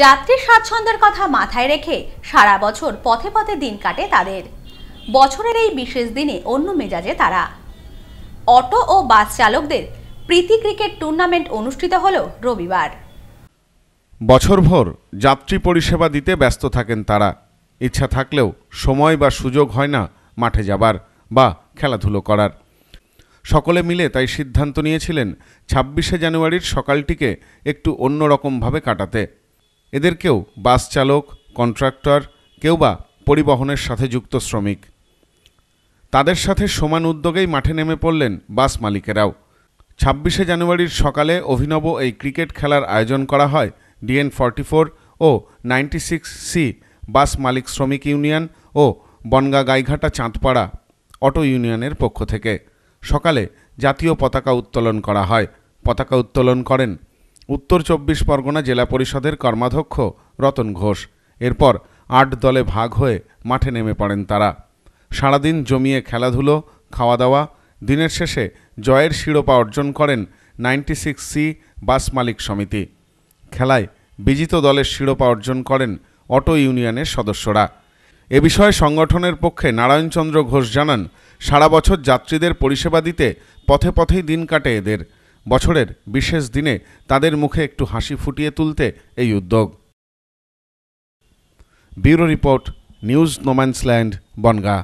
যাত্রী স্বাচ্ছন্দ্যের কথা মাথায় রেখে সারা বছর পথে পথে দিন কাটে তাদের বছরের এই বিশেষ দিনে অন্য মেজাজে তারা অটো ও বাস চালকদের প্রীতি ক্রিকেট টুর্নামেন্ট অনুষ্ঠিত হল রবিবার বছরভর যাত্রী পরিষেবা দিতে ব্যস্ত থাকেন তারা ইচ্ছা থাকলেও সময় বা সুযোগ হয় না মাঠে যাবার বা খেলাধুলো করার সকলে মিলে তাই সিদ্ধান্ত নিয়েছিলেন ছাব্বিশে জানুয়ারির সকালটিকে একটু অন্যরকমভাবে কাটাতে এদেরকেও বাস চালক কন্ট্রাক্টর কেউ বা পরিবহনের সাথে যুক্ত শ্রমিক তাদের সাথে সমান উদ্যোগেই মাঠে নেমে পড়লেন বাস মালিকেরাও ছাব্বিশে জানুয়ারির সকালে অভিনব এই ক্রিকেট খেলার আয়োজন করা হয় ডিএন ফর্টি ফোর ও নাইনটি সিক্স সি বাস মালিক শ্রমিক ইউনিয়ন ও বনগা গাইঘাটা চাঁদপাড়া অটো ইউনিয়নের পক্ষ থেকে সকালে জাতীয় পতাকা উত্তোলন করা হয় পতাকা উত্তোলন করেন উত্তর চব্বিশ পরগনা জেলা পরিষদের কর্মাধ্যক্ষ রতন ঘোষ এরপর আট দলে ভাগ হয়ে মাঠে নেমে পড়েন তারা সারাদিন জমিয়ে খেলাধুলো খাওয়া দাওয়া দিনের শেষে জয়ের শিরোপা অর্জন করেন নাইনটি সিক্স সি বাস মালিক সমিতি খেলায় বিজিত দলের শিরোপা অর্জন করেন অটো ইউনিয়নের সদস্যরা এ বিষয়ে সংগঠনের পক্ষে নারায়ণচন্দ্র ঘোষ জানান সারা বছর যাত্রীদের পরিষেবা দিতে পথে পথেই দিন কাটে এদের বছরের বিশেষ দিনে তাদের মুখে একটু হাসি ফুটিয়ে তুলতে এই উদ্যোগ bureau report news no man's land Bongaon